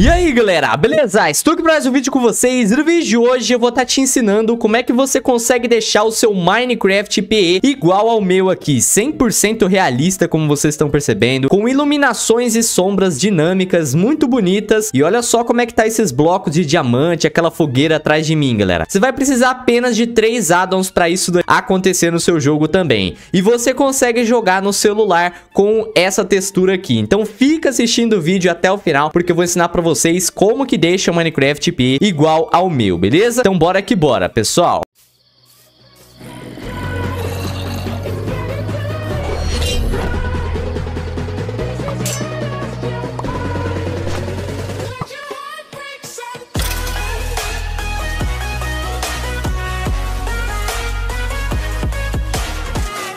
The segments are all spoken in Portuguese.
E aí galera, beleza? Estou aqui para mais um vídeo com vocês e no vídeo de hoje eu vou estar tá te ensinando como é que você consegue deixar o seu Minecraft PE igual ao meu aqui, 100% realista como vocês estão percebendo, com iluminações e sombras dinâmicas muito bonitas e olha só como é que tá esses blocos de diamante, aquela fogueira atrás de mim galera. Você vai precisar apenas de 3 addons para isso acontecer no seu jogo também e você consegue jogar no celular com essa textura aqui, então fica assistindo o vídeo até o final porque eu vou ensinar para vocês como que deixa o Minecraft IP igual ao meu, beleza? Então bora que bora, pessoal.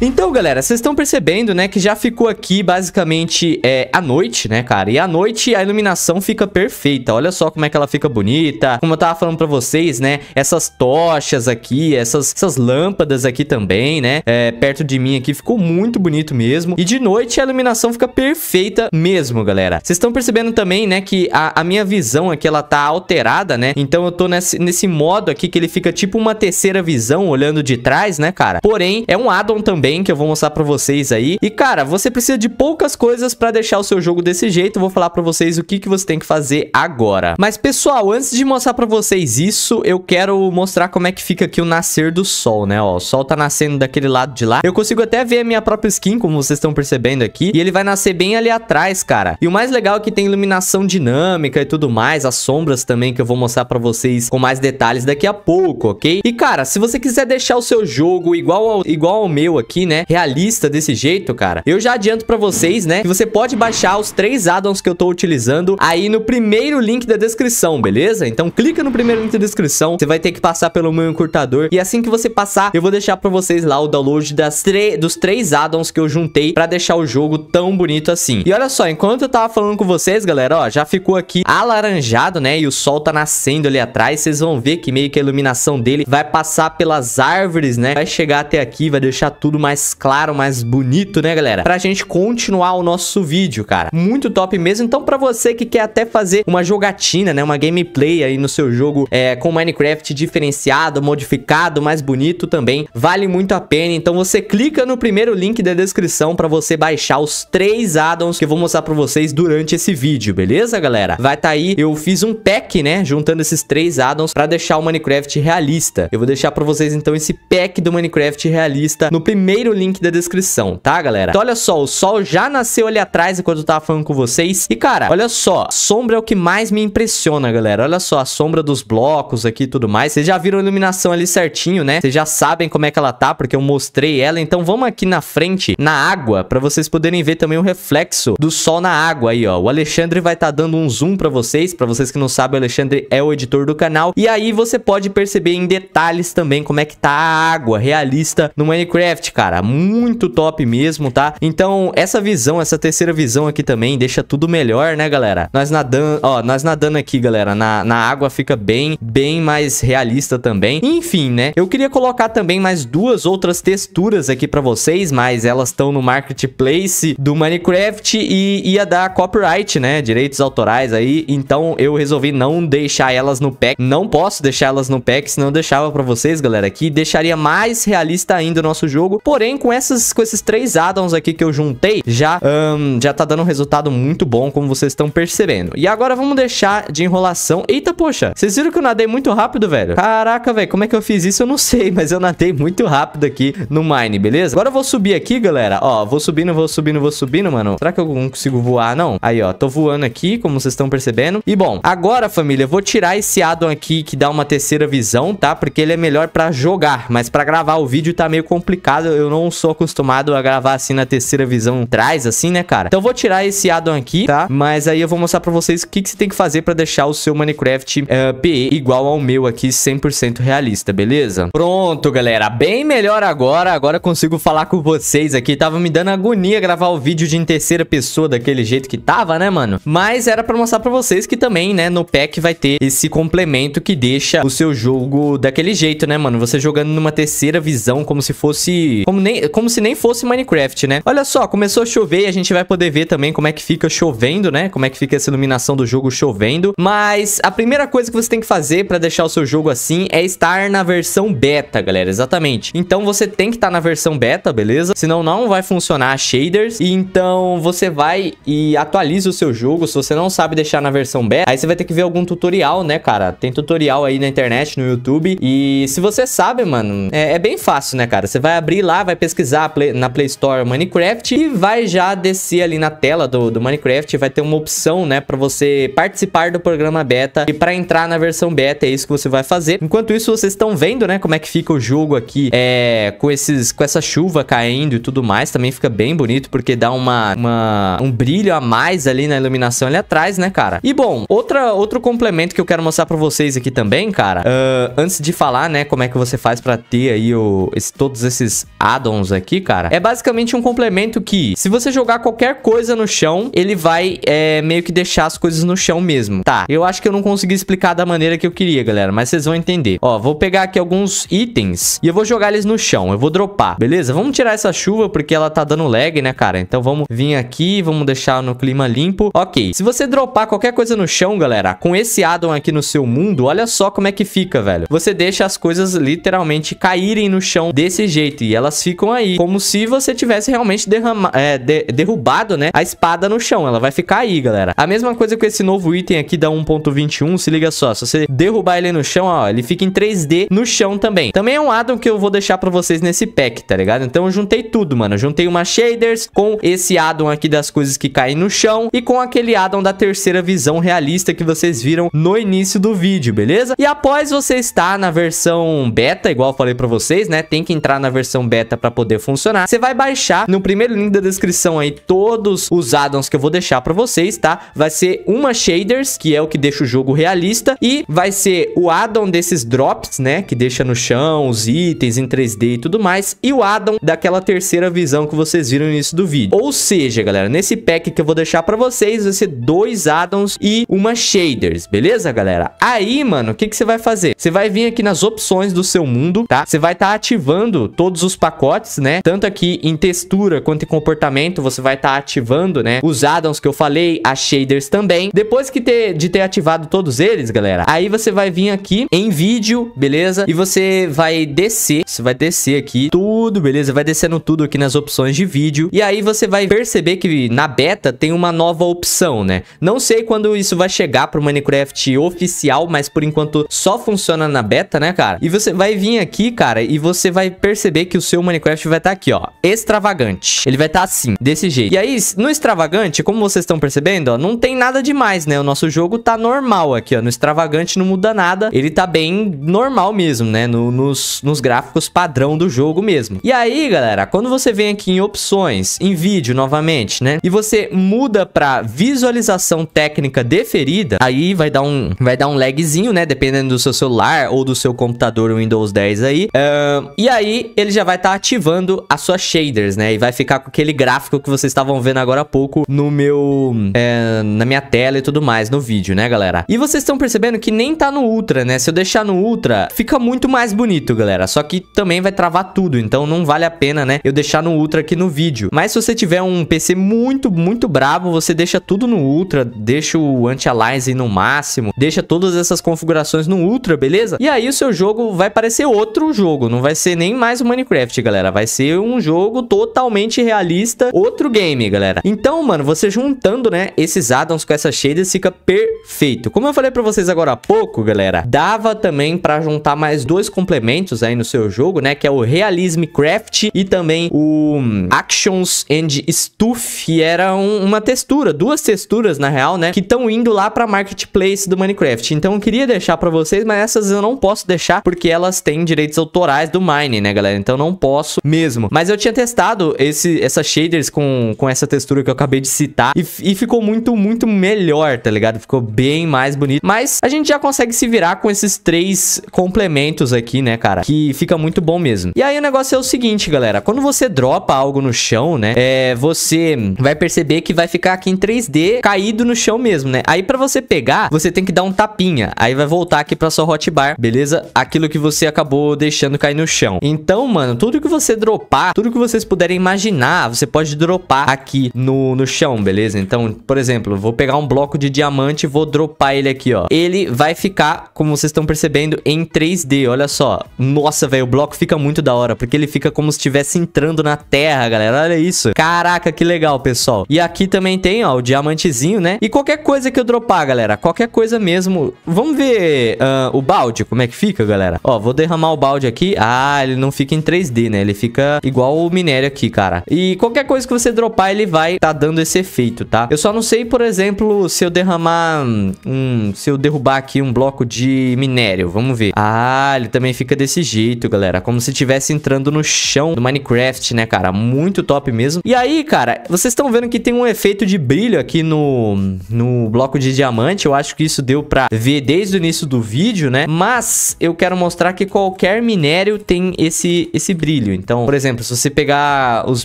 Então, galera, vocês estão percebendo, né, que já ficou aqui basicamente é, a noite, né, cara? E à noite a iluminação fica perfeita. Olha só como é que ela fica bonita. Como eu tava falando pra vocês, né, essas tochas aqui, essas, essas lâmpadas aqui também, né, é, perto de mim aqui ficou muito bonito mesmo. E de noite a iluminação fica perfeita mesmo, galera. Vocês estão percebendo também, né, que a, a, minha visão aqui, ela tá alterada, né? Então eu tô nesse, nesse modo aqui que ele fica tipo uma terceira visão olhando de trás, né, cara? Porém, é um addon também também, que eu vou mostrar pra vocês aí. E, cara, você precisa de poucas coisas pra deixar o seu jogo desse jeito. Eu vou falar pra vocês o que, que você tem que fazer agora. Mas, pessoal, antes de mostrar pra vocês isso, eu quero mostrar como é que fica aqui o nascer do sol, né? Ó, o sol tá nascendo daquele lado de lá. Eu consigo até ver a minha própria skin, como vocês estão percebendo aqui. E ele vai nascer bem ali atrás, cara. E o mais legal é que tem iluminação dinâmica e tudo mais. As sombras também, que eu vou mostrar pra vocês com mais detalhes daqui a pouco, ok? E, cara, se você quiser deixar o seu jogo igual ao, igual ao meu aqui, aqui, né, realista desse jeito, cara, eu já adianto pra vocês, né, que você pode baixar os três addons que eu tô utilizando aí no primeiro link da descrição, beleza? Então clica no primeiro link da descrição, você vai ter que passar pelo meu encurtador e assim que você passar, eu vou deixar pra vocês lá o download das dos três addons que eu juntei pra deixar o jogo tão bonito assim. E olha só, enquanto eu tava falando com vocês, galera, ó, já ficou aqui alaranjado, né, e o sol tá nascendo ali atrás, vocês vão ver que meio que a iluminação dele vai passar pelas árvores, né, vai chegar até aqui, vai deixar tudo mais claro, mais bonito, né, galera? Pra gente continuar o nosso vídeo, cara. Muito top mesmo. Então, pra você que quer até fazer uma jogatina, né, uma gameplay aí no seu jogo é, com Minecraft diferenciado, modificado, mais bonito também, vale muito a pena. Então, você clica no primeiro link da descrição pra você baixar os três addons que eu vou mostrar pra vocês durante esse vídeo, beleza, galera? Vai tá aí, eu fiz um pack, né, juntando esses três addons pra deixar o Minecraft realista. Eu vou deixar pra vocês, então, esse pack do Minecraft realista no primeiro primeiro link da descrição, tá, galera? Então, olha só, o sol já nasceu ali atrás enquanto eu tava falando com vocês. E, cara, olha só, sombra é o que mais me impressiona, galera. Olha só, a sombra dos blocos aqui e tudo mais. Vocês já viram a iluminação ali certinho, né? Vocês já sabem como é que ela tá, porque eu mostrei ela. Então, vamos aqui na frente, na água, pra vocês poderem ver também o reflexo do sol na água aí, ó. O Alexandre vai estar tá dando um zoom pra vocês. Pra vocês que não sabem, o Alexandre é o editor do canal. E aí, você pode perceber em detalhes também como é que tá a água realista no Minecraft, cara cara. Muito top mesmo, tá? Então, essa visão, essa terceira visão aqui também deixa tudo melhor, né, galera? Nós nadando, ó, nós nadando aqui, galera, na, na água fica bem, bem mais realista também. Enfim, né? Eu queria colocar também mais duas outras texturas aqui pra vocês, mas elas estão no marketplace do Minecraft e ia dar copyright, né? Direitos autorais aí. Então, eu resolvi não deixar elas no pack. Não posso deixar elas no pack, senão eu deixava pra vocês, galera, que deixaria mais realista ainda o nosso jogo. Porém, com, essas, com esses três addons aqui que eu juntei, já, um, já tá dando um resultado muito bom, como vocês estão percebendo. E agora vamos deixar de enrolação. Eita, poxa, vocês viram que eu nadei muito rápido, velho? Caraca, velho, como é que eu fiz isso? Eu não sei, mas eu nadei muito rápido aqui no Mine, beleza? Agora eu vou subir aqui, galera. Ó, vou subindo, vou subindo, vou subindo, mano. Será que eu não consigo voar, não? Aí, ó, tô voando aqui, como vocês estão percebendo. E bom, agora, família, eu vou tirar esse addon aqui que dá uma terceira visão, tá? Porque ele é melhor pra jogar, mas pra gravar o vídeo tá meio complicado. Eu eu não sou acostumado a gravar assim na terceira visão trás, assim, né, cara? Então eu vou tirar esse addon aqui, tá? Mas aí eu vou mostrar pra vocês o que, que você tem que fazer pra deixar o seu Minecraft uh, eh, PE igual ao meu aqui, 100% realista, beleza? Pronto, galera. Bem melhor agora. Agora eu consigo falar com vocês aqui. Tava me dando agonia gravar o vídeo de em terceira pessoa daquele jeito que tava, né, mano? Mas era pra mostrar pra vocês que também, né, no pack vai ter esse complemento que deixa o seu jogo daquele jeito, né, mano? Você jogando numa terceira visão como se fosse... Como como, nem, como se nem fosse Minecraft, né? Olha só, começou a chover e a gente vai poder ver também como é que fica chovendo, né? Como é que fica essa iluminação do jogo chovendo. Mas a primeira coisa que você tem que fazer pra deixar o seu jogo assim é estar na versão beta, galera. Exatamente. Então você tem que estar tá na versão beta, beleza? Senão não vai funcionar shaders. E então você vai e atualiza o seu jogo. Se você não sabe deixar na versão beta, aí você vai ter que ver algum tutorial, né, cara? Tem tutorial aí na internet, no YouTube. E se você sabe, mano, é, é bem fácil, né, cara? Você vai abrir lá, vai pesquisar play, na Play Store Minecraft e vai já descer ali na tela do, do Minecraft, vai ter uma opção, né, para você participar do programa beta e para entrar na versão beta, é isso que você vai fazer. Enquanto isso, vocês estão vendo, né, como é que fica o jogo aqui, é, com esses, com essa chuva caindo e tudo mais, também fica bem bonito porque dá uma, uma um brilho a mais ali na iluminação ali atrás, né, cara? E bom, outra, outro complemento que eu quero mostrar para vocês aqui também, cara, uh, antes de falar, né, como é que você faz para ter aí o, esse, todos esses addons aqui, cara, é basicamente um complemento que, se você jogar qualquer coisa no chão, ele vai é, meio que deixar as coisas no chão mesmo. Tá, eu acho que eu não consegui explicar da maneira que eu queria, galera, mas vocês vão entender. Ó, vou pegar aqui alguns itens e eu vou jogar eles no chão, eu vou dropar, beleza? Vamos tirar essa chuva porque ela tá dando lag, né, cara? Então vamos vir aqui, vamos deixar no clima limpo. Ok, se você dropar qualquer coisa no chão, galera, com esse addon aqui no seu mundo, olha só como é que fica, velho. Você deixa as coisas literalmente caírem no chão desse jeito e elas elas ficam aí, como se você tivesse realmente derrama, é, de, derrubado, né, a espada no chão. Ela vai ficar aí, galera. A mesma coisa com esse novo item aqui da 1.21, se liga só. Se você derrubar ele no chão, ó, ele fica em 3D no chão também. Também é um addon que eu vou deixar pra vocês nesse pack, tá ligado? Então eu juntei tudo, mano. juntei uma shaders com esse addon aqui das coisas que caem no chão e com aquele addon da terceira visão realista que vocês viram no início do vídeo, beleza? E após você estar na versão beta, igual eu falei pra vocês, né, tem que entrar na versão beta beta para poder funcionar. Você vai baixar no primeiro link da descrição aí todos os addons que eu vou deixar para vocês, tá? Vai ser uma shaders, que é o que deixa o jogo realista, e vai ser o addon desses drops, né, que deixa no chão os itens em 3D e tudo mais, e o addon daquela terceira visão que vocês viram no início do vídeo. Ou seja, galera, nesse pack que eu vou deixar para vocês, vai ser dois addons e uma shaders, beleza, galera? Aí, mano, o que que você vai fazer? Você vai vir aqui nas opções do seu mundo, tá? Você vai estar tá ativando todos os pacotes pacotes, né? Tanto aqui em textura quanto em comportamento, você vai estar tá ativando, né? Os addons que eu falei, as shaders também. Depois que ter, de ter ativado todos eles, galera, aí você vai vir aqui em vídeo, beleza? E você vai descer, você vai descer aqui tudo, beleza? Vai descendo tudo aqui nas opções de vídeo. E aí você vai perceber que na beta tem uma nova opção, né? Não sei quando isso vai chegar pro Minecraft oficial, mas por enquanto só funciona na beta, né, cara? E você vai vir aqui, cara, e você vai perceber que o seu Minecraft vai estar tá aqui, ó. Extravagante. Ele vai estar tá assim, desse jeito. E aí, no extravagante, como vocês estão percebendo, ó, não tem nada demais, né? O nosso jogo tá normal aqui, ó. No extravagante não muda nada. Ele tá bem normal mesmo, né? No, nos, nos gráficos padrão do jogo mesmo. E aí, galera, quando você vem aqui em opções, em vídeo novamente, né? E você muda pra visualização técnica deferida, aí vai dar um, vai dar um lagzinho, né? Dependendo do seu celular ou do seu computador Windows 10 aí. Uh, e aí, ele já vai estar tá ativando as suas shaders, né? E vai ficar com aquele gráfico que vocês estavam vendo agora há pouco no meu... É, na minha tela e tudo mais, no vídeo, né, galera? E vocês estão percebendo que nem tá no Ultra, né? Se eu deixar no Ultra, fica muito mais bonito, galera. Só que também vai travar tudo, então não vale a pena, né? Eu deixar no Ultra aqui no vídeo. Mas se você tiver um PC muito, muito brabo, você deixa tudo no Ultra, deixa o anti-aliasing no máximo, deixa todas essas configurações no Ultra, beleza? E aí o seu jogo vai parecer outro jogo, não vai ser nem mais o Minecraft, galera. Vai ser um jogo totalmente realista. Outro game, galera. Então, mano, você juntando, né, esses addons com essas shaders fica perfeito. Como eu falei pra vocês agora há pouco, galera, dava também pra juntar mais dois complementos aí no seu jogo, né, que é o Realism Craft e também o hum, Actions and Stuff, que era um, uma textura, duas texturas, na real, né, que estão indo lá pra Marketplace do Minecraft. Então, eu queria deixar pra vocês, mas essas eu não posso deixar porque elas têm direitos autorais do Mine, né, galera? Então, não posso posso mesmo. Mas eu tinha testado esse, essas shaders com, com essa textura que eu acabei de citar e, e ficou muito, muito melhor, tá ligado? Ficou bem mais bonito. Mas a gente já consegue se virar com esses três complementos aqui, né, cara? Que fica muito bom mesmo. E aí o negócio é o seguinte, galera. Quando você dropa algo no chão, né, é, você vai perceber que vai ficar aqui em 3D caído no chão mesmo, né? Aí pra você pegar, você tem que dar um tapinha. Aí vai voltar aqui pra sua hotbar, beleza? Aquilo que você acabou deixando cair no chão. Então, mano, tudo tudo que você dropar, tudo que vocês puderem imaginar, você pode dropar aqui no, no chão, beleza? Então, por exemplo, vou pegar um bloco de diamante e vou dropar ele aqui, ó. Ele vai ficar, como vocês estão percebendo, em 3D, olha só. Nossa, velho, o bloco fica muito da hora, porque ele fica como se estivesse entrando na terra, galera. Olha isso. Caraca, que legal, pessoal. E aqui também tem, ó, o diamantezinho, né? E qualquer coisa que eu dropar, galera, qualquer coisa mesmo. Vamos ver uh, o balde, como é que fica, galera? Ó, vou derramar o balde aqui. Ah, ele não fica em 3D, né? Ele fica igual o minério aqui, cara. E qualquer coisa que você dropar, ele vai tá dando esse efeito, tá? Eu só não sei, por exemplo, se eu derramar... Hum, se eu derrubar aqui um bloco de minério, vamos ver. Ah, ele também fica desse jeito, galera. Como se estivesse entrando no chão do Minecraft, né, cara? Muito top mesmo. E aí, cara, vocês estão vendo que tem um efeito de brilho aqui no, no bloco de diamante. Eu acho que isso deu pra ver desde o início do vídeo, né? Mas eu quero mostrar que qualquer minério tem esse, esse brilho então, por exemplo, se você pegar os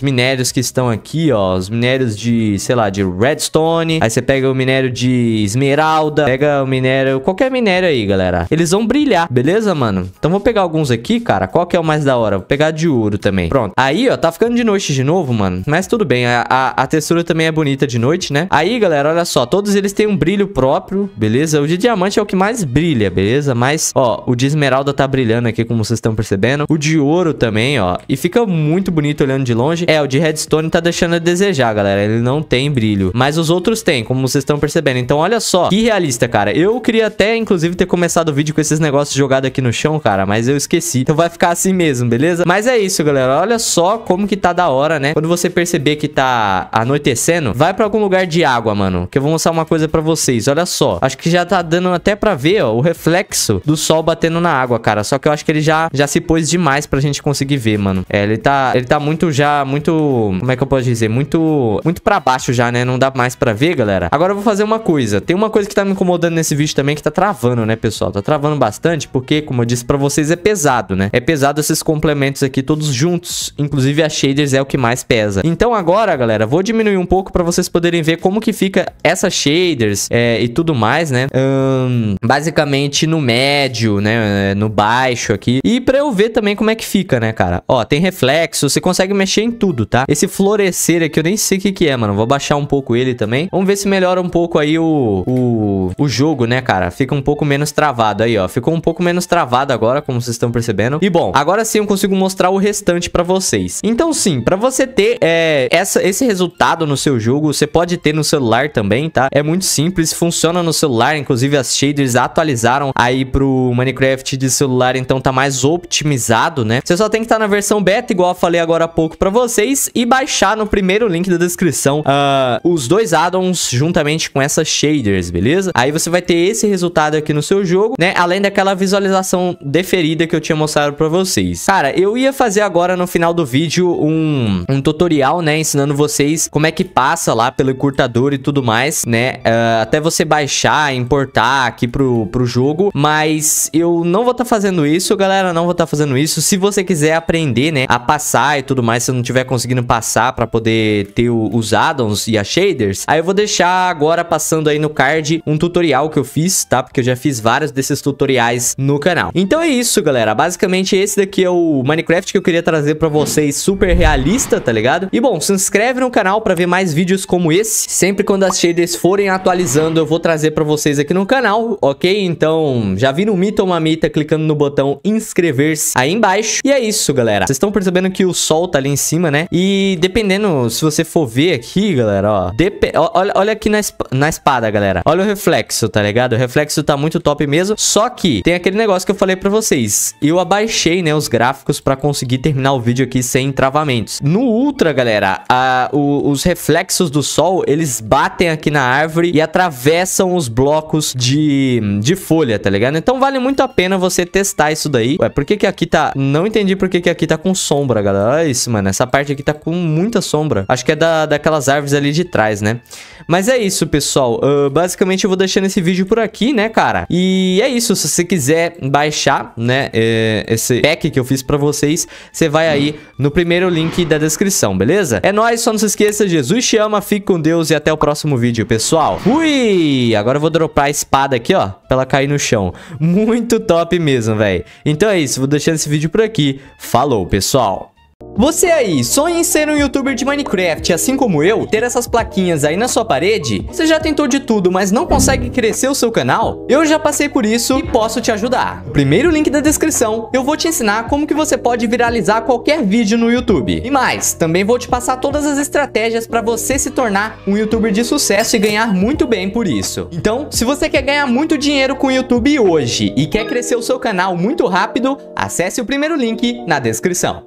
minérios que estão aqui, ó, os minérios de, sei lá, de redstone, aí você pega o minério de esmeralda, pega o minério, qualquer minério aí, galera. Eles vão brilhar, beleza, mano? Então vou pegar alguns aqui, cara. Qual que é o mais da hora? Vou pegar de ouro também. Pronto. Aí, ó, tá ficando de noite de novo, mano. Mas tudo bem, a, a, a textura também é bonita de noite, né? Aí, galera, olha só, todos eles têm um brilho próprio, beleza? O de diamante é o que mais brilha, beleza? Mas, ó, o de esmeralda tá brilhando aqui, como vocês estão percebendo. O de ouro também, ó ó. E fica muito bonito olhando de longe. É, o de redstone tá deixando a desejar, galera. Ele não tem brilho. Mas os outros tem, como vocês estão percebendo. Então, olha só. Que realista, cara. Eu queria até, inclusive, ter começado o vídeo com esses negócios jogados aqui no chão, cara. Mas eu esqueci. Então vai ficar assim mesmo, beleza? Mas é isso, galera. Olha só como que tá da hora, né? Quando você perceber que tá anoitecendo, vai pra algum lugar de água, mano. Que eu vou mostrar uma coisa pra vocês. Olha só. Acho que já tá dando até pra ver, ó, o reflexo do sol batendo na água, cara. Só que eu acho que ele já, já se pôs demais pra gente conseguir ver ver, mano. É, ele tá, ele tá muito já, muito, como é que eu posso dizer? Muito, muito pra baixo já, né? Não dá mais pra ver, galera. Agora eu vou fazer uma coisa. Tem uma coisa que tá me incomodando nesse vídeo também que tá travando, né, pessoal? Tá travando bastante porque, como eu disse pra vocês, é pesado, né? É pesado esses complementos aqui todos juntos. Inclusive, as shaders é o que mais pesa. Então agora, galera, vou diminuir um pouco pra vocês poderem ver como que fica essas shaders é, e tudo mais, né? basicamente no médio, né? É, no baixo aqui. E pra eu ver também como é que fica, né, cara? Ó, tem reflexo, você consegue mexer em tudo, tá? Esse florescer aqui eu nem sei o que que é, mano. Vou baixar um pouco ele também. Vamos ver se melhora um pouco aí o, o o, jogo, né, cara? Fica um pouco menos travado aí, ó. Ficou um pouco menos travado agora, como vocês estão percebendo. E bom, agora sim eu consigo mostrar o restante pra vocês. Então sim, pra você ter é, essa, esse resultado no seu jogo, você pode ter no celular também, tá? É muito simples, funciona no celular, inclusive as shaders atualizaram aí pro Minecraft de celular, então tá mais otimizado, né? Você só tem que estar tá na versão beta, igual eu falei agora há pouco pra vocês, e baixar no primeiro link da descrição uh, os dois addons juntamente com essas shaders, beleza? Aí você vai ter esse resultado aqui no seu jogo, né? Além daquela visualização deferida que eu tinha mostrado pra vocês. Cara, eu ia fazer agora no final do vídeo um, um tutorial, né? Ensinando vocês como é que passa lá pelo curtador e tudo mais, né? Uh, até você baixar, importar aqui pro, pro jogo. Mas eu não vou estar tá fazendo isso, galera. Não vou estar tá fazendo isso. Se você quiser aprender, né? A passar e tudo mais, se não tiver conseguindo passar pra poder ter o, os addons e as shaders, aí eu vou deixar agora passando aí no card um tutorial que eu fiz, tá? Porque eu já fiz vários desses tutoriais no canal. Então é isso, galera. Basicamente, esse daqui é o Minecraft que eu queria trazer pra vocês super realista, tá ligado? E bom, se inscreve no canal pra ver mais vídeos como esse. Sempre quando as shaders forem atualizando, eu vou trazer pra vocês aqui no canal, ok? Então, já vi um mito ou uma mita clicando no botão inscrever-se aí embaixo. E é isso, galera. Vocês estão percebendo que o sol tá ali em cima, né? E dependendo, se você for ver aqui, galera, ó. Olha, olha aqui na, esp na espada, galera. Olha o reflexo reflexo, tá ligado? O reflexo tá muito top mesmo, só que tem aquele negócio que eu falei pra vocês. Eu abaixei, né, os gráficos pra conseguir terminar o vídeo aqui sem travamentos. No Ultra, galera, a, o, os reflexos do sol, eles batem aqui na árvore e atravessam os blocos de, de folha, tá ligado? Então vale muito a pena você testar isso daí. Ué, por que que aqui tá... Não entendi por que que aqui tá com sombra, galera. Olha isso, mano. Essa parte aqui tá com muita sombra. Acho que é da, daquelas árvores ali de trás, né? Mas é isso, pessoal. Uh, basicamente eu vou deixando esse vídeo por aqui, né, cara? E é isso, se você quiser baixar, né, é, esse pack que eu fiz pra vocês, você vai aí no primeiro link da descrição, beleza? É nóis, só não se esqueça, Jesus te ama, fique com Deus e até o próximo vídeo, pessoal. Fui! Agora eu vou dropar a espada aqui, ó, pra ela cair no chão. Muito top mesmo, velho. Então é isso, vou deixando esse vídeo por aqui. Falou, pessoal! Você aí, sonha em ser um youtuber de Minecraft, assim como eu, ter essas plaquinhas aí na sua parede? Você já tentou de tudo, mas não consegue crescer o seu canal? Eu já passei por isso e posso te ajudar. No primeiro link da descrição, eu vou te ensinar como que você pode viralizar qualquer vídeo no YouTube. E mais, também vou te passar todas as estratégias para você se tornar um youtuber de sucesso e ganhar muito bem por isso. Então, se você quer ganhar muito dinheiro com o YouTube hoje e quer crescer o seu canal muito rápido, acesse o primeiro link na descrição.